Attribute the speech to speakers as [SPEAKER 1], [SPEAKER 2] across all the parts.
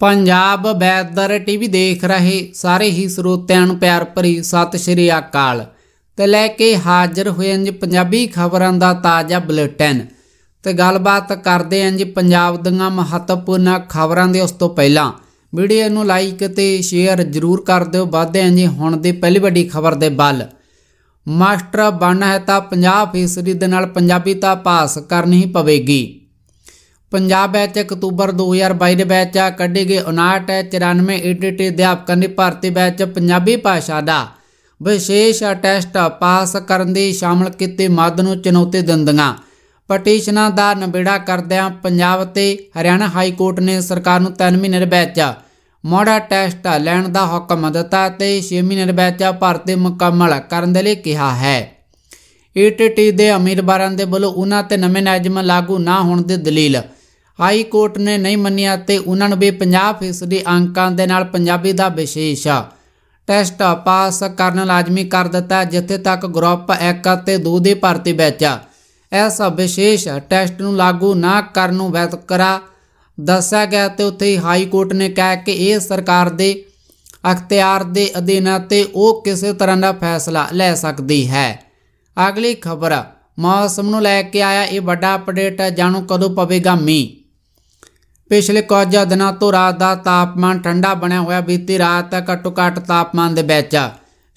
[SPEAKER 1] Punjab weather TV ਦੇਖ ਰਹੇ ਸਾਰੇ ਹੀ ਸਰੋਤਿਆਂ ਨੂੰ ਪਿਆਰ ਭਰੀ ਸਤਿ ਸ਼੍ਰੀ ਅਕਾਲ ਤੇ ਲੈ ਕੇ ਹਾਜ਼ਰ ਹੋਏ ਅੰਜ ਪੰਜਾਬੀ ਖਬਰਾਂ ਦਾ ਤਾਜ਼ਾ ਬੁਲੇਟਿਨ ਤੇ ਗੱਲਬਾਤ ਕਰਦੇ ਅੰਜ ਪੰਜਾਬ ਦੀਆਂ ਮਹੱਤਵਪੂਰਨ ਖਬਰਾਂ ਦੇ ਉਸ ਤੋਂ ਪਹਿਲਾਂ ਵੀਡੀਓ ਨੂੰ ਲਾਈਕ ਤੇ ਸ਼ੇਅਰ ਜ਼ਰੂਰ ਕਰ ਦਿਓ ਵਾਧੇ ਅੰਜ ਹੁਣ ਦੀ ਪਹਿਲੀ ਵੱਡੀ ਖਬਰ ਦੇ ਬਲ ਮਾਸਟਰ ਬਣਨਾ ਹੈ ਤਾਂ 50% ਦੇ ਨਾਲ ਪੰਜਾਬੀ ਤਾਂ ਪਾਸ ਕਰਨੀ ਹੀ ਪਵੇਗੀ ਪੰਜਾਬ ਵਿੱਚ ਅਕਤੂਬਰ 2022 ਦੇ ਵਿੱਚ ਆ ਕੱਢੇ ਗਏ 59 94 ETT ਅਧਿਆਪਕਾਂ ਦੀ ਭਰਤੀ ਵਿੱਚ ਪੰਜਾਬੀ ਭਾਸ਼ਾ ਦਾ ਵਿਸ਼ੇਸ਼ ਟੈਸਟ ਪਾਸ ਕਰਨ ਦੀ ਸ਼ਾਮਲ ਕੀਤੇ ਮਦ ਨੂੰ ਚੁਣੌਤੀ ਦਿੰਦੀਆਂ ਪਟੀਸ਼ਨਾਂ ਦਾ ਨਿਬੇੜਾ ਕਰਦਿਆਂ ਪੰਜਾਬ ਤੇ ਹਰਿਆਣਾ ਹਾਈ ਕੋਰਟ ਨੇ ਸਰਕਾਰ ਨੂੰ 3 ਮਹੀਨੇ ਦੇ ਵਿੱਚ ਮੋੜਾ ਟੈਸਟ ਲੈਣ ਦਾ ਹੁਕਮ ਦਿੱਤਾ ਤੇ 6 ਮਹੀਨੇ ਦੇ ਵਿੱਚ ਭਰਤੀ ਮੁਕੰਮਲ ਕਰਨ ਦੇ ਲਈ ਕਿਹਾ ਹੈ ਏਟੀਟੀ ਦੇ ਉਮੀਦਵਾਰਾਂ ਦੇ ਵੱਲੋਂ ਉਹਨਾਂ ਤੇ ਨਵੇਂ ਨਿਯਮ ਲਾਗੂ ਨਾ ਹੋਣ ਦੀ ਦਲੀਲ ਹਾਈ ਕੋਰਟ ਨੇ ਨਹੀਂ ਮੰਨਿਆ ਤੇ ਉਹਨਾਂ ਨੂੰ ਵੀ 50% ਅੰਕਾਂ ਦੇ ਨਾਲ ਪੰਜਾਬੀ ਦਾ ਵਿਸ਼ੇਸ਼ ਟੈਸਟ ਪਾਸ ਕਰਨ ਲਾਜ਼ਮੀ ਕਰ ਦਿੱਤਾ ਜਿੱਥੇ ਤੱਕ ਗਰੁੱਪ 1 ਅਤੇ 2 ਦੀ ਭਰਤੀ ਵਿੱਚ ਇਸ ਵਿਸ਼ੇਸ਼ ਟੈਸਟ ਨੂੰ ਲਾਗੂ ਨਾ ਕਰਨ ਨੂੰ ਵਿਤਕਰਾ ਦੱਸਿਆ ਗਿਆ ਤੇ ਉੱਥੇ ਹਾਈ ਕੋਰਟ ਨੇ ਕਿਹਾ ਕਿ ਇਹ ਸਰਕਾਰ ਦੇ ਅਖਤਿਆਰ ਦੇ ਅਧੀਨ ਹੈ ਤੇ ਉਹ ਕਿਸੇ ਤਰ੍ਹਾਂ ਦਾ ਫੈਸਲਾ ਲੈ ਸਕਦੀ ਹੈ ਅਗਲੀ ਖਬਰ ਮੌਸਮ ਨੂੰ ਲੈ ਕੇ ਆਇਆ ਇਹ ਵੱਡਾ ਅਪਡੇਟ ਜਾਣੋ ਕਦੋਂ ਪਵੇਗਾ ਮੀਂਹ ਪਿਛਲੇ ਕੁਝ ਦਿਨਾਂ ਤੋਂ ਰਾਤ ਦਾ ਤਾਪਮਾਨ ਠੰਡਾ ਬਣਿਆ ਹੋਇਆ ਬੀਤੀ ਰਾਤ ਤੱਕ ਘੱਟੋ ਤਾਪਮਾਨ ਦੇ ਵਿੱਚ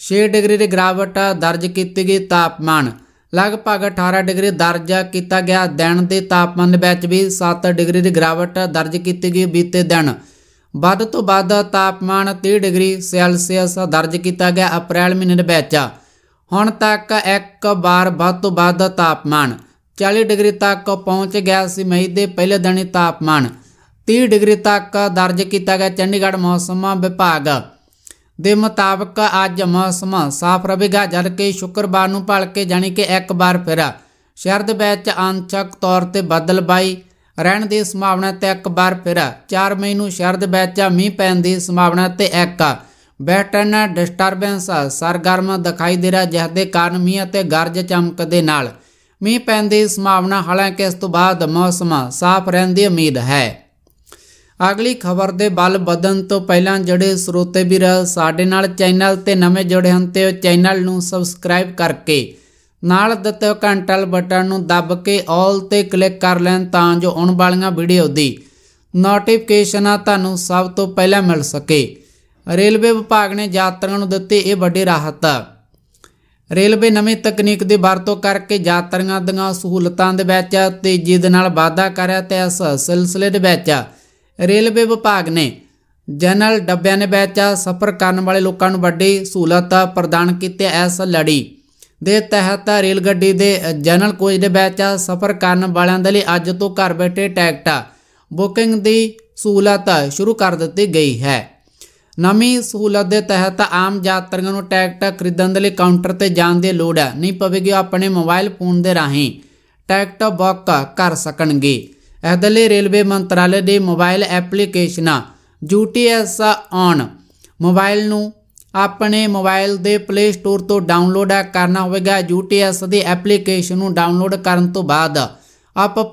[SPEAKER 1] 6 ਡਿਗਰੀ ਦੇ ਗਿਰਾਵਟ ਦਰਜ ਕੀਤੀ ਗਈ ਤਾਪਮਾਨ ਲਗਭਗ 18 ਡਿਗਰੀ ਦਰਜ ਕੀਤਾ ਗਿਆ ਦਿਨ ਦੇ ਤਾਪਮਾਨ ਵਿੱਚ ਵੀ 7 ਡਿਗਰੀ ਦੀ ਗਿਰਾਵਟ ਦਰਜ ਕੀਤੀ ਗਈ ਬੀਤੇ ਦਿਨ ਵੱਧ ਤੋਂ ਵੱਧ ਤਾਪਮਾਨ 30 ਡਿਗਰੀ ਸੈਲਸੀਅਸ ਦਰਜ ਕੀਤਾ ਗਿਆ ਅਪ੍ਰੈਲ ਮਹੀਨੇ ਦੇ ਵਿੱਚ ਹੁਣ ਤੱਕ ਇੱਕ ਵਾਰ ਵੱਧ ਤੋਂ ਵੱਧ ਤਾਪਮਾਨ 40 ਡਿਗਰੀ ਤੱਕ ਪਹੁੰਚ ਗਿਆ ਸੀ ਮਈ ਦੇ ਪਹਿਲੇ ਦਿਨ ਤਾਪਮਾਨ 30 ਡਿਗਰੀ ਤੱਕ ਦਰਜ ਕੀਤਾ ਗਿਆ ਚੰਡੀਗੜ੍ਹ ਮੌਸਮ ਵਿਭਾਗ ਦੇ ਮੁਤਾਬਕ ਅੱਜ ਮੌਸਮ ਸਾਫ਼ ਰਹੇਗਾ ਜਦਕਿ ਸ਼ੁੱਕਰਵਾਰ ਨੂੰ ਭਲਕੇ ਜਾਨੀ ਕਿ ਇੱਕ ਵਾਰ ਫਿਰ ਸ਼ਹਿਰ ਦੇ ਵਿੱਚ ਆਂਸ਼ਕ ਤੌਰ ਤੇ ਬਾਈ ਰਹਿਣ ਦੀ ਸੰਭਾਵਨਾ ਤੇ ਇੱਕ ਵਾਰ ਫਿਰ 4 ਮਈ ਨੂੰ ਸ਼ਹਿਰ ਦੇ ਵਿੱਚ ਮੀਂਹ ਪੈਣ ਦੀ ਸੰਭਾਵਨਾ ਤੇ ਇੱਕ ਬੈਟਨ ਡਿਸਟਰਬੈਂਸ ਸਰਗਰਮ ਦਿਖਾਈ ਦੇ ਰਿਹਾ ਜਿਸ ਦੇ ਕਾਰਨ ਮੀਂਹ ਅਤੇ ਗਰਜ ਚਮਕ ਦੇ ਨਾਲ ਮੀਂਹ ਪੈਣ ਦੀ ਸੰਭਾਵਨਾ ਹਾਲਾਂਕਿ ਇਸ ਤੋਂ ਬਾਅਦ ਮੌਸਮ ਸਾਫ਼ ਰਹਿਣ ਦੀ ਉਮੀਦ ਹੈ ਅਗਲੀ ਖਬਰ ਦੇ ਬਲ ਵਧਣ ਤੋਂ ਪਹਿਲਾਂ ਜਿਹੜੇ ਸਰੋਤੇ ਵੀਰ ਸਾਡੇ ਨਾਲ ਚੈਨਲ ਤੇ ਨਵੇਂ ਜੁੜੇ ਹਨ ਤੇ ਚੈਨਲ ਨੂੰ ਸਬਸਕ੍ਰਾਈਬ ਕਰਕੇ ਨਾਲ ਦਿੱਤੇ ਘੰਟਲ ਬਟਨ ਨੂੰ ਦਬ ਕੇ 올 ਤੇ ਕਲਿੱਕ ਕਰ ਲੈਣ ਤਾਂ ਜੋ ਆਉਣ ਵਾਲੀਆਂ ਵੀਡੀਓ ਦੀ ਨੋਟੀਫਿਕੇਸ਼ਨਾਂ ਤੁਹਾਨੂੰ ਸਭ ਤੋਂ ਪਹਿਲਾਂ ਮਿਲ ਸਕੇ ਰੇਲਵੇ ਵਿਭਾਗ ਨੇ ਯਾਤਰੀਆਂ ਨੂੰ ਦਿੱਤੀ ਇਹ ਵੱਡੀ ਰਾਹਤ ਰੇਲਵੇ ਨਵੀਂ ਤਕਨੀਕ ਦੀ ਵਰਤੋਂ ਕਰਕੇ ਯਾਤਰੀਆਂ ਦੀਆਂ ਸਹੂਲਤਾਂ ਦੇ ਵਿੱਚ ਤੇਜ਼ੀ ਦੇ ਨਾਲ ਵਾਧਾ ਕਰਿਆ ਤੇ ਇਸ ਸਿਲਸਿਲੇ ਦੇ ਵਿੱਚ ਰੇਲਵੇ ਵਿਭਾਗ ਨੇ ਜਨਰਲ ਡੱਬਿਆਂ ਦੇ ਵਿੱਚ ਸਫ਼ਰ ਕਰਨ ਵਾਲੇ ਲੋਕਾਂ ਨੂੰ ਵੱਡੀ ਸਹੂਲਤ ਪ੍ਰਦਾਨ ਕੀਤੀ ਇਸ ਲੜੀ ਦੇ ਤਹਿਤ ਰੇਲ ਗੱਡੀ ਦੇ ਜਨਰਲ ਕੋਚ ਦੇ ਵਿੱਚ ਸਫ਼ਰ ਕਰਨ ਵਾਲਿਆਂ ਦੇ ਲਈ ਅੱਜ ਤੋਂ ਘਰ ਬੈਠੇ ਟਿਕਟ ਬੁਕਿੰਗ ਦੀ ਸਹੂਲਤ ਸ਼ੁਰੂ ਕਰ ਦਿੱਤੀ ਗਈ ਹੈ ਨਵੀਂ ਸਹੂਲਤ ਦੇ ਤਹਿਤ ਆਮ ਯਾਤਰੀਆਂ ਨੂੰ ਟਿਕਟ ਖਰੀਦਣ ਦੇ ਲਈ ਕਾਊਂਟਰ ਤੇ ਜਾਣ ਦੀ ਲੋੜ ਨਹੀਂ ਪਵੇਗੀ ਆਪਣੇ ਮੋਬਾਈਲ ਫੋਨ ਦੇ ਰਾਹੀਂ ਟਿਕਟ ਬੁੱਕ ਕਰ ਸਕਣਗੇ ਇਹਦਲੇ ਰੇਲਵੇ ਮੰਤਰਾਲੇ ਦੇ ਮੋਬਾਈਲ ਐਪਲੀਕੇਸ਼ਨਾਂ UTS ਆਨ ਮੋਬਾਈਲ ਨੂੰ ਆਪਣੇ ਮੋਬਾਈਲ ਦੇ ਪਲੇ ਸਟੋਰ ਤੋਂ ਡਾਊਨਲੋਡ ਕਰਨਾ ਹੋਵੇਗਾ UTS ਦੀ ਐਪਲੀਕੇਸ਼ਨ ਨੂੰ ਡਾਊਨਲੋਡ ਕਰਨ ਤੋਂ ਬਾਅਦ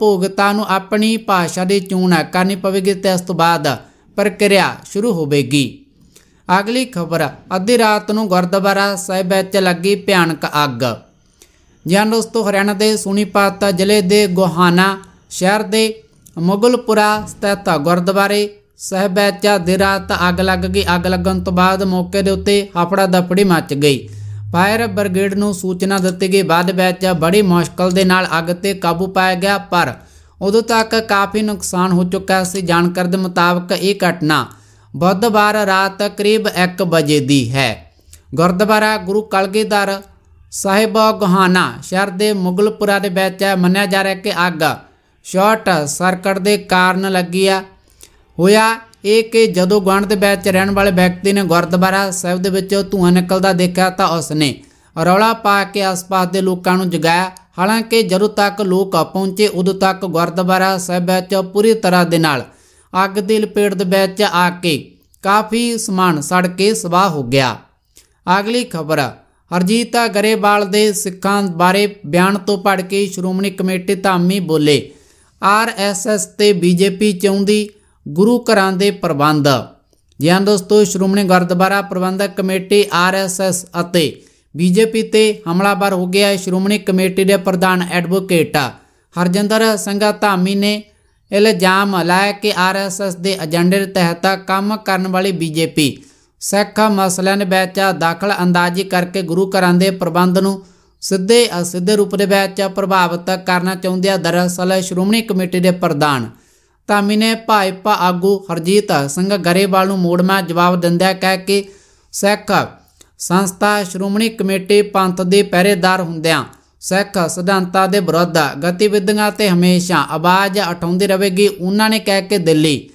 [SPEAKER 1] ਭੋਗਤਾ ਨੂੰ ਆਪਣੀ ਭਾਸ਼ਾ ਦੀ ਚੋਣ ਕਰਨੀ ਪਵੇਗੀ ਤੇ ਇਸ ਤੋਂ ਬਾਅਦ ਪ੍ਰਕਿਰਿਆ ਸ਼ੁਰੂ ਹੋਵੇਗੀ ਅਗਲੀ ਖਬਰ ਅੱਧੀ ਰਾਤ ਨੂੰ ਗੁਰਦੁਆਰਾ ਸਾਹਿਬ ਵਿੱਚ ਲੱਗੀ ਭਿਆਨਕ ਅੱਗ ਜਾਂ ਦੋਸਤੋ ਹਰਿਆਣਾ ਦੇ ਸੋਨੀਪਤ ਜ਼ਿਲ੍ਹੇ ਦੇ ਗੋਹਾਨਾ ਸ਼ਹਿਰ ਦੇ ਮੁਗਲਪੁਰਾ ਸਥਿਤ ਗੁਰਦੁਆਰੇ ਸਹਿਬੈਚਾ ਦੇ ਰਾਤ ਅੱਗ ਲੱਗ ਗਈ ਅੱਗ ਲੱਗਣ ਤੋਂ ਬਾਅਦ ਮੌਕੇ ਦੇ ਉੱਤੇ ਹਫੜਾ ਦਫੜੀ ਮੱਚ ਗਈ ਫਾਇਰ ਬ੍ਰਿਗੇਡ ਨੂੰ ਸੂਚਨਾ ਦਿੱਤੀ ਗਈ ਬਾਅਦ ਵਿੱਚ ਬੜੀ ਮੁਸ਼ਕਲ ਦੇ ਨਾਲ ਅੱਗ ਤੇ ਕਾਬੂ ਪਾਇਆ ਗਿਆ ਪਰ ਉਦੋਂ ਤੱਕ ਕਾਫੀ ਨੁਕਸਾਨ ਹੋ ਚੁੱਕਾ ਸੀ ਜਾਣਕਾਰ ਦੇ ਮੁਤਾਬਕ ਇਹ ਘਟਨਾ ਬੁੱਧਵਾਰ ਰਾਤ ਕਰੀਬ 1 ਵਜੇ ਦੀ ਹੈ ਗੁਰਦੁਆਰਾ ਗੁਰੂ ਕਲਗੀਧਰ ਸਾਹਿਬ ਗੋਹਾਨਾ ਸ਼ਹਿਰ ਦੇ ਮੁਗਲਪੁਰਾ ਦੇ ਵਿੱਚ ਮੰਨਿਆ ਜਾ ਰਿਹਾ ਕਿ ਅੱਗ ਸ਼ਾਰਟ ਸਰਕਟ ਦੇ ਕਾਰਨ ਲੱਗੀ ਆ ਹੋਇਆ ਇਹ ਕਿ ਜਦੋਂ ਗਵਾਂਢ ਦੇ ਵਿੱਚ ਰਹਿਣ ਵਾਲੇ ਵਿਅਕਤੀ ਨੇ ਗੁਰਦੁਆਰਾ ਸਾਹਿਬ ਦੇ ਵਿੱਚੋਂ ਧੂਆਂ ਨਿਕਲਦਾ ਦੇਖਿਆ ਤਾਂ ਉਸਨੇ ਰੌਲਾ ਪਾ ਕੇ ਆਸ-ਪਾਸ ਦੇ ਲੋਕਾਂ ਨੂੰ ਜਗਾਇਆ ਹਾਲਾਂਕਿ ਜਦੋਂ ਤੱਕ ਲੋਕ ਪਹੁੰਚੇ ਉਦੋਂ ਤੱਕ ਗੁਰਦੁਆਰਾ ਸਾਹਿਬ ਵਿੱਚ ਪੂਰੀ ਤਰ੍ਹਾਂ ਦੇ ਨਾਲ ਅੱਗ ਦੇ ਲਪੇਟ ਦੇ ਵਿੱਚ ਆ ਕੇ ਕਾਫੀ ਸਮਾਨ ਸੜ ਕੇ ਸਵਾਹ ਹੋ ਗਿਆ ਅਗਲੀ ਖਬਰ ਹਰਜੀਤਾ ਗਰੇਵਾਲ ਦੇ ਸਿੱਖਾਂ ਬਾਰੇ ਬਿਆਨ ਤੋਂ ਪੜ ਕੇ ਸ਼੍ਰੋਮਣੀ ਕਮੇਟੀ ਧਾਮੀ ਬੋਲੇ ਆਰਐਸਐਸ ਤੇ ਬੀਜੇਪੀ ਚਾਹੁੰਦੀ ਗੁਰੂ ਘਰਾਂ ਦੇ ਪ੍ਰਬੰਧ ਜਿਹਾਂ ਦੋਸਤੋ ਸ਼੍ਰੋਮਣੀ ਗੁਰਦੁਆਰਾ ਪ੍ਰਬੰਧਕ ਕਮੇਟੀ ਆਰਐਸਐਸ ਅਤੇ ਬੀਜੇਪੀ ਤੇ ਹਮਲਾਵਰ ਹੋ ਗਿਆ ਹੈ ਸ਼੍ਰੋਮਣੀ ਕਮੇਟੀ ਦੇ ਪ੍ਰਧਾਨ ਐਡਵੋਕੇਟ ਹਰਜਿੰਦਰ ਸੰਘਾ ਧਾਮੀ ਨੇ ਇਲਜ਼ਾਮ ਲਾਇਆ ਕਿ ਆਰਐਸਐਸ ਦੇ ਏਜੰਡੇ ਦੇ ਤਹਿਤ ਕੰਮ ਕਰਨ ਵਾਲੀ ਬੀਜੇਪੀ ਸਿੱਖ ਮਸਲਿਆਂ ਦੇ ਵਿੱਚ ਦਾਖਲ ਅੰਦਾਜ਼ੀ ਕਰਕੇ ਗੁਰੂ ਘਰਾਂ ਦੇ ਪ੍ਰਬੰਧ ਨੂੰ ਸਿੱਧੇ ਅਸਿੱਧੇ ਰੂਪ ਦੇ ਵਿੱਚ ਪ੍ਰਭਾਵਿਤ ਕਰਨਾ ਚਾਹੁੰਦੇ ਆ ਦਰਅਸਲ ਸ਼੍ਰੋਮਣੀ ਕਮੇਟੀ ਦੇ ਪ੍ਰਧਾਨ ਤਾਮੀ ਨੇ ਭਾਜਪਾ ਆਗੂ ਹਰਜੀਤ ਸਿੰਘ ਗਰੇਵਾਲ ਨੂੰ ਮੋੜਮਾ ਜਵਾਬ ਦਿੰਦਿਆਂ ਕਹਿ ਕੇ ਸਿੱਖ ਸੰਸਥਾ ਸ਼੍ਰੋਮਣੀ ਕਮੇਟੀ ਪੰਥ ਦੇ ਪਹਿਰੇਦਾਰ ਹੁੰਦਿਆਂ ਸਿੱਖ ਸਿਧਾਂਤਾਂ ਦੇ ਵਿਰੁੱਧ ਗਤੀਵਿਧੀਆਂ ਤੇ ਹਮੇਸ਼ਾ ਆਵਾਜ਼ ਉਠਾਉਂਦੇ ਰਹੇਗੀ ਉਹਨਾਂ ਨੇ ਕਹਿ ਕੇ ਦਿੱਲੀ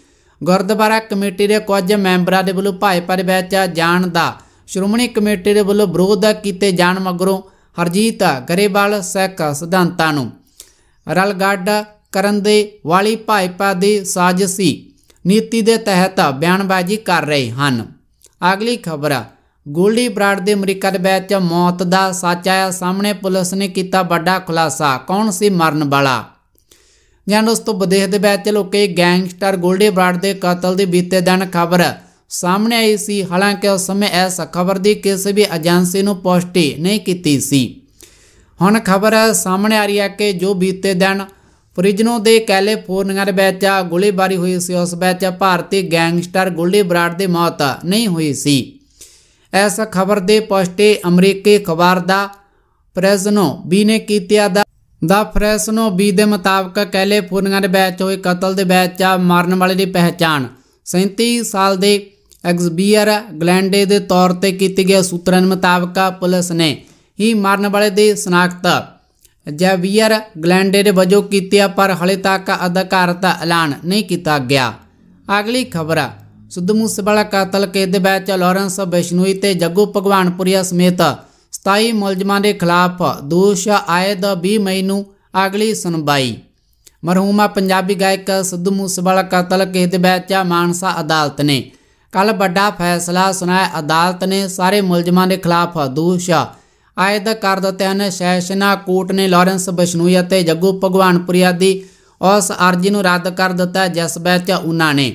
[SPEAKER 1] ਗੁਰਦੁਆਰਾ ਕਮੇਟੀ ਦੇ ਕੁਝ ਮੈਂਬਰਾਂ ਦੇ ਵੱਲੋਂ ਭਾਈਪਾ ਦੇ ਵਿੱਚ ਜਾਣ ਦਾ ਸ਼੍ਰੋਮਣੀ ਕਮੇਟੀ ਦੇ ਵੱਲੋਂ ਵਿਰੋਧ ਕੀਤੇ ਜਾਣ ਮਗਰੋਂ ਹਰਜੀਤ ਗਰੇਵਾਲ ਸਿੱਖ ਸਿਧਾਂਤਾਂ ਨੂੰ ਰਲਗੱਡ ਕਰਨ ਦੇ ਵਾਲੀ ਭਾਈਪਾ ਦੀ ਸਾਜ਼ਿਸ਼ੀ ਨੀਤੀ ਦੇ ਤਹਿਤ ਬਿਆਨਬਾਜ਼ੀ ਕਰ ਰਹੇ ਹਨ ਅਗਲੀ ਖਬਰ ਗੋਲਡੀ ਬਰਾਡ ਦੇ ਅਮਰੀਕਾ ਦੇ ਵਿੱਚ ਮੌਤ ਦਾ ਸੱਚ ਆਇਆ ਸਾਹਮਣੇ ਪੁਲਿਸ ਨੇ ਕੀਤਾ ਵੱਡਾ ਖੁਲਾਸਾ ਕੌਣ ਸੀ ਮਰਨ ਵਾਲਾ ਜਾਂ ਦੋਸਤੋ ਵਿਦੇਸ਼ ਦੇ ਵਿੱਚ ਲੋਕੇ ਗੈਂਗਸਟਰ ਗੋਲਡੀ ਬਰਾਡ ਦੇ ਕਤਲ ਦੀ ਬੀਤੇ ਦਿਨ ਖਬਰ ਸਾਹਮਣੇ ਆਈ ਸੀ ਹਾਲਾਂਕਿ ਉਸ ਸਮੇਂ ਇਸ ਖਬਰ ਦੀ ਕਿਸੇ ਵੀ ਏਜੰਸੀ ਨੂੰ ਪੁਸ਼ਟੀ ਨਹੀਂ ਕੀਤੀ ਸੀ ਹੁਣ ਖਬਰ ਸਾਹਮਣੇ ਆ ਰਹੀ ਹੈ ਕਿ ਜੋ ਬੀਤੇ ਦਿਨ ਪ੍ਰਿਜਨੋ ਦੇ ਕੈਲੀਫੋਰਨੀਆ ਦੇ ਵਿੱਚ ਗੋਲੀਬਾਰੀ ਹੋਈ ਸੀ ਉਸ ਵਿੱਚ ਭਾਰਤੀ ਗੈਂਗਸਟਰ ਗੁੱਲੀ ਬਰਾੜ ਦੀ ਮੌਤ ਨਹੀਂ ਹੋਈ ਸੀ ਇਸ ਖਬਰ ਦੇ ਪੁਸ਼ਟੀ ਅਮਰੀਕੀ ਖਬਰ ਦਾ ਪ੍ਰੈਜ਼ਨੋ ਬੀ ਨੇ ਕੀਤੀ ਦਾ ਦਾ ਫ੍ਰੈਜ਼ਨੋ ਬੀ ਦੇ ਮੁਤਾਬਕ ਕੈਲੀਫੋਰਨੀਆ ਦੇ ਵਿੱਚ ਹੋਏ ਕਤਲ ਦੇ ਵਿੱਚ ਮਰਨ ਵਾਲੇ ਦੀ ਪਹਿਚਾਣ 37 ਸਾਲ ਦੇ ਐਗਜ਼ਬੀਅਰ ਗਲੈਂਡੇ ਦੇ ਤੌਰ ਤੇ ਕੀਤੇ ਗਏ ਸੂਤਰਾਂ ਮੁਤਾਬਕ ਪੁਲਿਸ ਨੇ ਹੀ ਮਾਰਨ ਵਾਲੇ ਦੀ ਸਨਾਖਤ ਜੈਵੀਅਰ ਗਲੈਂਡੇ ਦੇ ਵਜੋਂ ਕੀਤੀ ਪਰ ਹਲੇ ਤੱਕ ਅਧਿਕਾਰਤ ਐਲਾਨ ਨਹੀਂ ਕੀਤਾ ਗਿਆ ਅਗਲੀ ਖਬਰ ਸਿੱਧੂ ਮੂਸੇਵਾਲਾ ਕਾਤਲ ਕੇਸ ਦੇ ਵਿੱਚ ਲਾਰੈਂਸ ਬੈਸ਼ਨੂਈ ਤੇ ਜੱਗੂ ਭਗਵਾਨਪੁਰੀਆ ਸਮੇਤ 27 ਮੁਲਜ਼ਮਾਂ ਦੇ ਖਿਲਾਫ ਦੋਸ਼ ਦਾ 20 ਮਈ ਨੂੰ ਅਗਲੀ ਸੁਣਵਾਈ ਮਰਹੂਮਾ ਪੰਜਾਬੀ ਗਾਇਕ ਸਿੱਧੂ ਮੂਸੇਵਾਲਾ ਕਾਤਲ ਕੇਸ ਦੇ ਵਿੱਚ ਮਾਨਸਾ ਅਦਾਲਤ ਨੇ ਕੱਲ ਵੱਡਾ ਫੈਸਲਾ ਸੁਣਾਇਆ ਅਦਾਲਤ ਨੇ ਸਾਰੇ ਮੁਲਜ਼ਮਾਂ ਦੇ ਖਿਲਾਫ ਦੋਸ਼ ਆਇਦ ਕਰ ਦਿੱਤੇ ਹਨ ਸੈਸ਼ਨਾ ਕੋਰਟ ਨੇ ਲਾਰੈਂਸ ਬਸ਼ਨੂਈ ਅਤੇ ਜੱਗੂ ਭਗਵਾਨਪੁਰੀਆ ਦੀ ਉਸ ਅਰਜ਼ੀ ਨੂੰ ਰੱਦ ਕਰ ਦਿੱਤਾ ਜਿਸ ਵਿੱਚ ਉਹਨਾਂ ਨੇ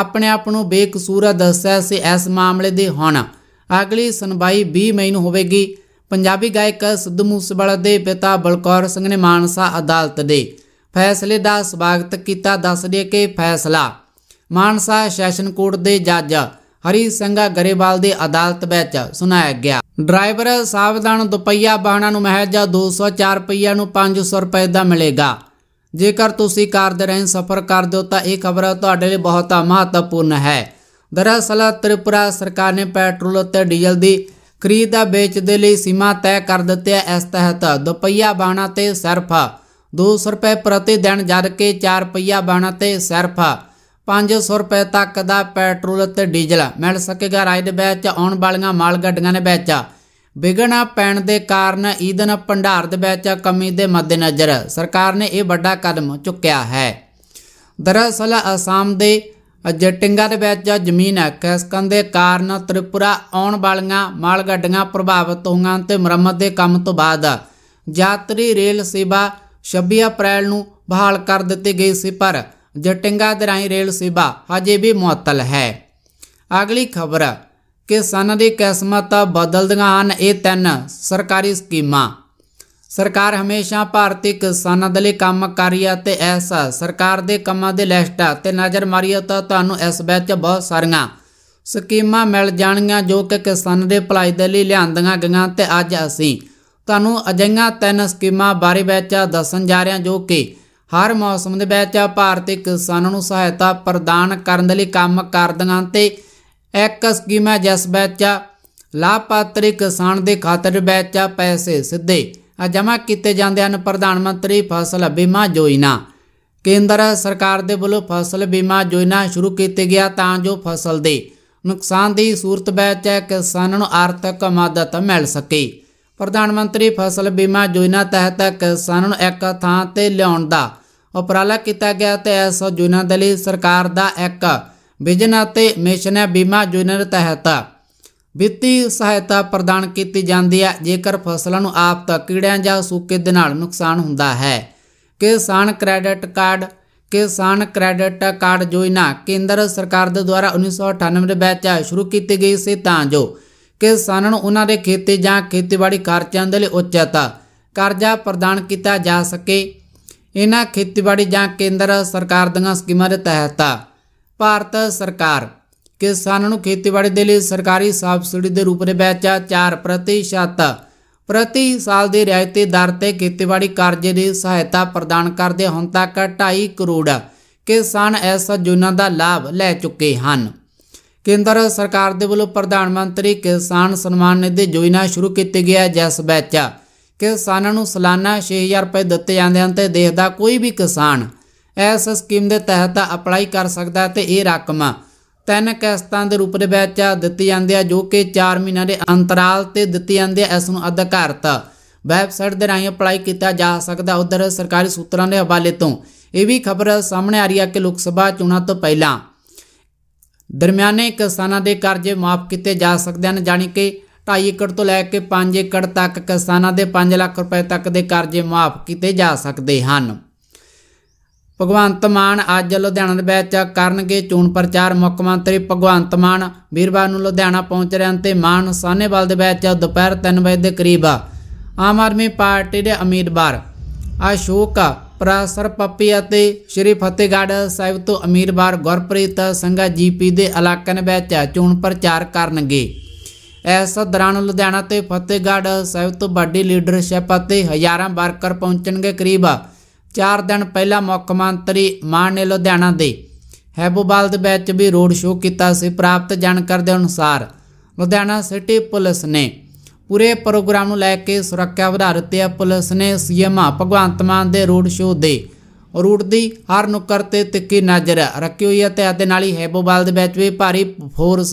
[SPEAKER 1] ਆਪਣੇ ਆਪ ਨੂੰ ਬੇਕਸੂਰ ਦੱਸਿਆ ਸੀ ਇਸ ਮਾਮਲੇ ਦੇ ਹੁਣ ਅਗਲੀ ਸੁਣਵਾਈ 20 ਮਈ ਨੂੰ ਹੋਵੇਗੀ ਪੰਜਾਬੀ ਗਾਇਕ ਸਿੱਧੂ ਮੂਸੇਵਾਲਾ ਦੇ ਪਿਤਾ ਬਲਕੌਰ ਸਿੰਘ ਨੇ ਮਾਨਸਾ ਅਦਾਲਤ ਦੇ ਫੈਸਲੇ ਦਾ ਸਵਾਗਤ ਕੀਤਾ ਦੱਸ ਦਈਏ ਕਿ ਫੈਸਲਾ ਮਾਨਸਾ ਸੈਸ਼ਨ ਕੋਰਟ ਦੇ ਜੱਜ ਹਰੀ ਸਿੰਘਾ ਗਰੇਵਾਲ ਦੀ ਅਦਾਲਤ ਵਿੱਚ ਸੁਣਾਇਆ ਗਿਆ ਡਰਾਈਵਰ ਸਾਵਧਾਨ ਦੁਪਈਆ ਬਾਣਾ ਨੂੰ ਮਹਿਜ 204 ਰੁਪਈਆ ਨੂੰ 500 ਰੁਪਏ ਦਾ ਮਿਲੇਗਾ ਜੇਕਰ ਤੁਸੀਂ ਕਾਰ ਦੇ ਰਹਿਣ ਸਫ਼ਰ ਕਰਦੇ ਹੋ ਤਾਂ ਇਹ ਖਬਰ ਤੁਹਾਡੇ ਲਈ ਬਹੁਤ ਮਹੱਤਵਪੂਰਨ ਹੈ ਦਰਅਸਲ ਤ੍ਰਿਪੁਰਾ ਸਰਕਾਰ ਨੇ ਪੈਟਰੋਲ ਅਤੇ ਡੀਜ਼ਲ ਦੀ ਖਰੀਦ ਦਾ ਵੇਚ ਦੇ ਲਈ ਸੀਮਾ ਤੈਅ ਕਰ ਦਿੱਤੀ ਹੈ ਇਸ ਤਹਿਤ ਦੁਪਈਆ ਬਾਣਾ ਤੇ ਸਿਰਫ 200 ਰੁਪਏ ਪ੍ਰਤੀ ਦਿਨ ਜਦ ਕੇ 4 ਰੁਪਈਆ ਬਾਣਾ ਤੇ ਸਿਰਫ 500 ਰੁਪਏ ਤੱਕ ਦਾ ਪੈਟਰੋਲ ਤੇ ਡੀਜ਼ਲ ਮਿਲ ਸਕੇਗਾ ਰਾਜ ਦੇ ਵਿੱਚ ਆਉਣ ਵਾਲੀਆਂ ਮਾਲ ਗੱਡੀਆਂ ਦੇ ਵਿੱਚ ਵਿਗਣਾ ਪੈਣ ਦੇ ਕਾਰਨ ਈਦਨ ਭੰਡਾਰ ਦੇ ਵਿੱਚ ਕਮੀ ਦੇ ਮੱਦੇਨਜ਼ਰ ਸਰਕਾਰ ਨੇ ਇਹ ਵੱਡਾ ਕਦਮ ਚੁੱਕਿਆ ਹੈ ਦਰਅਸਲ ਅਸਾਮ ਦੇ ਜਟਿੰਗਾ ਦੇ ਵਿੱਚ ਜ਼ਮੀਨ ਖਿਸਕਣ ਦੇ ਕਾਰਨ ਤ੍ਰਿਪੁਰਾ ਆਉਣ ਵਾਲੀਆਂ ਮਾਲ ਗੱਡੀਆਂ ਪ੍ਰਭਾਵਿਤ ਹੋਈਆਂ ਤੇ ਮੁਰੰਮਤ ਦੇ ਕੰਮ ਤੋਂ ਬਾਅਦ ਯਾਤਰੀ ਰੇਲ ਸੇਵਾ 26 ਅਪ੍ਰੈਲ ਨੂੰ ਬਹਾਲ ਕਰ ਦਿੱਤੀ ਗਈ ਸੀ ਪਰ ਜਟਿੰਗਾ ਦਰਾਈ ਰੇਲ ਸੇਵਾ ਹਜੇ ਵੀ ਮੁਅੱਤਲ ਹੈ ਅਗਲੀ ਖਬਰ ਕਿਸਾਨਾਂ ਦੀ ਕਿਸਮਤ ਬਦਲਦੀਆਂ ਹਨ ਇਹ ਤਿੰਨ ਸਰਕਾਰੀ ਸਕੀਮਾਂ ਸਰਕਾਰ ਹਮੇਸ਼ਾ ਭਾਰਤੀ ਕਿਸਾਨਾਂ ਦੇ ਲਈ ਕੰਮ ਕਰ ਰਹੀ ਹੈ ਤੇ ਇਸ ਸਰਕਾਰ ਦੇ ਕੰਮਾਂ ਦੇ ਲਿਸਟ ਤੇ ਨਜ਼ਰ ਮਾਰੀਏ ਤਾਂ ਤੁਹਾਨੂੰ ਇਸ ਵਿੱਚ ਬਹੁਤ ਸਾਰੀਆਂ ਸਕੀਮਾਂ ਮਿਲ ਜਾਣਗੀਆਂ ਜੋ ਕਿ ਕਿਸਾਨ ਦੇ ਭਲਾਈ ਦੇ ਲਈ ਲਿਆਂਦੀਆਂ ਗਈਆਂ ਤੇ ਅੱਜ ਅਸੀਂ ਤੁਹਾਨੂੰ ਅਜਿਹੀਆਂ ਤਿੰਨ ਸਕੀਮਾਂ ਬਾਰੇ ਵਿੱਚ ਦੱਸਣ ਜਾ ਰਹੇ ਹਾਂ ਜੋ ਕਿ ਹਰ ਮੌਸਮ ਦੇ ਵਿੱਚ ਭਾਰਤੀ ਕਿਸਾਨਾਂ ਨੂੰ ਸਹਾਇਤਾ ਪ੍ਰਦਾਨ ਕਰਨ ਦੇ ਲਈ ਕੰਮ ਕਰਦੀਆਂ ਤੇ ਇੱਕ ਸਕੀਮ ਹੈ ਜਿਸ ਵਿੱਚ ਲਾਭਪਾਤਰੀ ਕਿਸਾਨ ਦੇ ਦੇ ਵਿੱਚ ਪੈਸੇ ਸਿੱਧੇ ਜਮ੍ਹਾਂ ਕੀਤੇ ਜਾਂਦੇ ਹਨ ਪ੍ਰਧਾਨ ਮੰਤਰੀ ਫਸਲ ਬੀਮਾ ਯੋਜਨਾ ਕੇਂਦਰ ਸਰਕਾਰ ਦੇ ਵੱਲੋਂ ਫਸਲ ਬੀਮਾ ਯੋਜਨਾ ਸ਼ੁਰੂ ਕੀਤੀ ਗਿਆ ਤਾਂ ਜੋ ਫਸਲ ਦੇ ਨੁਕਸਾਨ ਦੀ ਸੂਰਤ ਵਿੱਚ ਕਿਸਾਨਾਂ ਨੂੰ ਆਰਥਿਕ ਮਦਦ ਮਿਲ ਸਕੇ ਪ੍ਰਧਾਨ ਮੰਤਰੀ ਫਸਲ ਬੀਮਾ ਯੋਜਨਾ ਤਹਿਤ ਕਿਸਾਨਾਂ ਨੂੰ ਇੱਕ ਥਾਂ ਤੇ ਲਿਆਉਣ ਦਾ ਉਪਰਾਲਾ ਕੀਤਾ ਗਿਆ ਤੇ ਇਸ ਯੋਜਨਾ ਦੇ ਲਈ ਸਰਕਾਰ ਦਾ ਇੱਕ ਵਿਜਨ ਅਤੇ ਮਿਸ਼ਨ ਹੈ ਬੀਮਾ ਯੋਜਨਾ ਤਹਿਤ ਵਿੱਤੀ ਸਹਾਇਤਾ ਪ੍ਰਦਾਨ ਕੀਤੀ ਜਾਂਦੀ ਹੈ ਜੇਕਰ ਫਸਲਾਂ ਨੂੰ ਆਫਤ ਕੀੜਿਆਂ ਜਾਂ ਸੂਕੇ ਦੇ ਨਾਲ ਨੁਕਸਾਨ ਹੁੰਦਾ ਹੈ Kisan credit card Kisan credit card ਯੋਜਨਾ ਕੇਂਦਰ ਸਰਕਾਰ ਦੇ ਦੁਆਰਾ 1998 ਦੇ ਵਿੱਚ ਸ਼ੁਰੂ ਕੀਤੀ ਗਈ ਸੀ ਤਾਂ ਜੋ ਕਿ ਕਿਸਾਨਾਂ ਨੂੰ ਉਹਨਾਂ ਦੇ ਖੇਤੇ ਜਾਂ ਖੇਤੀਬਾੜੀ ਕਾਰਜਾਂ ਦੇ ਲਈ ਉਚਿਤ ਕਰਜ਼ਾ ਪ੍ਰਦਾਨ ਕੀਤਾ ਜਾ ਸਕੇ ਇਹਨਾਂ ਖੇਤੀਬਾੜੀ ਜਾਂ ਕੇਂਦਰ ਸਰਕਾਰ ਦੀਆਂ ਸਕੀਮਾਂ ਦੇ ਤਹਿਤ ਭਾਰਤ ਸਰਕਾਰ ਕਿਸਾਨਾਂ ਨੂੰ ਖੇਤੀਬਾੜੀ ਦੇ ਲਈ ਸਰਕਾਰੀ ਸਬਸਿਡੀ ਦੇ ਰੂਪ ਦੇ ਵਿੱਚ 4% ਪ੍ਰਤੀ ਸਾਲ ਦੀ ਰਿਆਇਤੀ ਦਰ ਤੇ ਖੇਤੀਬਾੜੀ ਕਰਜ਼ੇ ਦੀ ਸਹਾਇਤਾ ਪ੍ਰਦਾਨ ਕਰਦੇ ਹੁਣ ਤੱਕ 2.5 ਕਰੋੜ ਕਿਸਾਨ ਇਸ ਯੋਜਨਾ ਦਾ ਲਾਭ ਲੈ ਚੁੱਕੇ ਹਨ ਕੇਂਦਰ ਸਰਕਾਰ ਦੇ ਵੱਲੋਂ ਪ੍ਰਧਾਨ ਮੰਤਰੀ ਕਿਸਾਨ ਸਨਮਾਨ ਨਿਧੀ ਯੋਜਨਾ ਸ਼ੁਰੂ ਕੀਤੀ ਗਈ ਹੈ ਜਿਸ ਵਿੱਚ ਕਿਸਾਨਾਂ ਨੂੰ ਸਾਲਾਨਾ 6000 ਰੁਪਏ ਦਿੱਤੇ ਜਾਂਦੇ ਹਨ ਤੇ ਦੇਸ਼ ਦਾ ਕੋਈ ਵੀ ਕਿਸਾਨ ਇਸ ਸਕੀਮ ਦੇ ਤਹਿਤ ਅਪਲਾਈ ਕਰ ਸਕਦਾ ਹੈ ਤੇ ਇਹ ਰਕਮ ਤਿੰਨ ਕਿਸ਼ਤਾਂ ਦੇ ਰੂਪ ਦੇ ਵਿੱਚ ਦਿੱਤੀ ਜਾਂਦੀ ਹੈ ਜੋ ਕਿ 4 ਮਹੀਨਿਆਂ ਦੇ ਅੰਤਰਾਲ ਤੇ ਦਿੱਤੀ ਜਾਂਦੀ ਹੈ ਇਸ ਨੂੰ ਅਧਿਕਾਰਤ ਵੈਬਸਾਈਟ ਦੇ ਰਾਹੀਂ ਅਪਲਾਈ ਕੀਤਾ ਜਾ ਸਕਦਾ ਉਧਰ ਸਰਕਾਰੀ ਸੂਤਰਾਂ ਦੇ ਹਵਾਲੇ ਤੋਂ ਇਹ ਵੀ ਖਬਰ ਸਾਹਮਣੇ ਆ ਰਹੀ ਹੈ ਕਿ ਲੋਕ ਸਭਾ ਚੋਣਾਂ ਤੋਂ ਪਹਿਲਾਂ ਦਰਮਿਆਨੇ ਕਿਸਾਨਾਂ ਦੇ ਕਰਜ਼ੇ ਮਾਫ ਕੀਤੇ ਜਾ ਸਕਦੇ ਹਨ ਜਾਨੀ ਕਿ 2.5 ਏਕੜ ਤੋਂ ਲੈ ਕੇ 5 ਏਕੜ ਤੱਕ ਕਿਸਾਨਾਂ ਦੇ 5 ਲੱਖ ਰੁਪਏ ਤੱਕ ਦੇ ਕਰਜ਼ੇ ਮਾਫ ਕੀਤੇ ਜਾ ਸਕਦੇ ਹਨ ਭਗਵੰਤ ਮਾਨ ਅੱਜ ਲੁਧਿਆਣਾ ਦੇ ਵਿੱਚ ਕਰਨਗੇ ਚੋਣ ਪ੍ਰਚਾਰ ਮੁੱਖ ਮੰਤਰੀ ਭਗਵੰਤ ਮਾਨ ਵੀਰਵਾਰ ਨੂੰ ਲੁਧਿਆਣਾ ਪਹੁੰਚ ਰਹੇ ਹਨ ਤੇ ਮਾਨ ਸਾਨੇਵਾਲ ਦੇ ਵਿੱਚ ਦੁਪਹਿਰ 3 ਵਜੇ ਦੇ ਕਰੀਬ ਆਮ ਆਦਮੀ ਪਾਰਟੀ ਦੇ ਉਮੀਦਵਾਰ ਅਸ਼ੋਕ ਪ੍ਰਸਰ ਪੱਪੀ ਅਤੇ ਸ਼੍ਰੀ ਫਤਿਹਗੜ੍ਹ ਸਾਹਿਬ ਤੋਂ ਅਮੀਰਬਾਰ ਗੁਰਪ੍ਰੀਤ ਸੰਘਾ ਜੀਪੀ ਦੇ ਇਲਾਕਨ ਵਿੱਚ ਚੋਣ ਪ੍ਰਚਾਰ ਕਰਨਗੇ ਇਸ ਦੌਰਾਨ ਲੁਧਿਆਣਾ ਤੇ ਫਤਿਹਗੜ੍ਹ ਸਾਹਿਬ ਤੋਂ ਵੱਡੀ ਲੀਡਰਸ਼ਿਪ ਅਤੇ ਹਜ਼ਾਰਾਂ ਵਰਕਰ ਪਹੁੰਚਣਗੇ ਕਰੀਬ 4 ਦਿਨ ਪਹਿਲਾਂ ਮੁੱਖ ਮੰਤਰੀ ਮਾਨ ਨੇ ਲੁਧਿਆਣਾ ਦੇ ਹੈਬੋਬਾਲਦ ਵਿੱਚ ਵੀ ਰੋਡ ਸ਼ੋਅ ਕੀਤਾ ਸੀ ਪ੍ਰਾਪਤ ਜਾਣਕਾਰੀ ਦੇ ਅਨੁਸਾਰ ਲੁਧਿਆਣਾ ਸਿਟੀ ਪੁਲਿਸ ਨੇ ਪੂਰੇ ਪ੍ਰੋਗਰਾਮ ਨੂੰ ਲੈ ਕੇ ਸੁਰੱਖਿਆ ਵਧਾ ਦਿੱਤੀ ਹੈ ਪੁਲਿਸ ਨੇ ਸੀਐਮ ਭਗਵੰਤ ਮਾਨ ਦੇ ਰੋਡ ਸ਼ੋਅ ਦੇ ਰੂਟ ਦੀ ਹਰ ਨੁਕਰ ਤੇ ਤਿੱਕੀ ਨਜ਼ਰ ਰੱਖੀ ਹੋਈ ਹੈ ਤੇ ਅਦੇ ਨਾਲ ਹੀ ਹੈਬੋਬਾਲ ਦੇ ਵਿੱਚ ਵੀ ਭਾਰੀ ਫੋਰਸ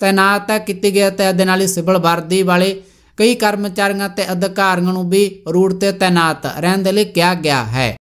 [SPEAKER 1] ਤਾਇਨਾਤ ਕੀਤੀ ਗਈ ਤੇ ਅਦੇ ਨਾਲ ਹੀ ਸਿਵਲ ਵਰਦੀ ਵਾਲੇ ਕਈ ਕਰਮਚਾਰੀਆਂ ਤੇ ਅਧਿਕਾਰੀਆਂ ਨੂੰ ਵੀ ਰੂਟ ਤੇ ਤਾਇਨਾਤ ਰਹਿਣ ਦੇ ਲਈ ਕਿਹਾ ਗਿਆ ਹੈ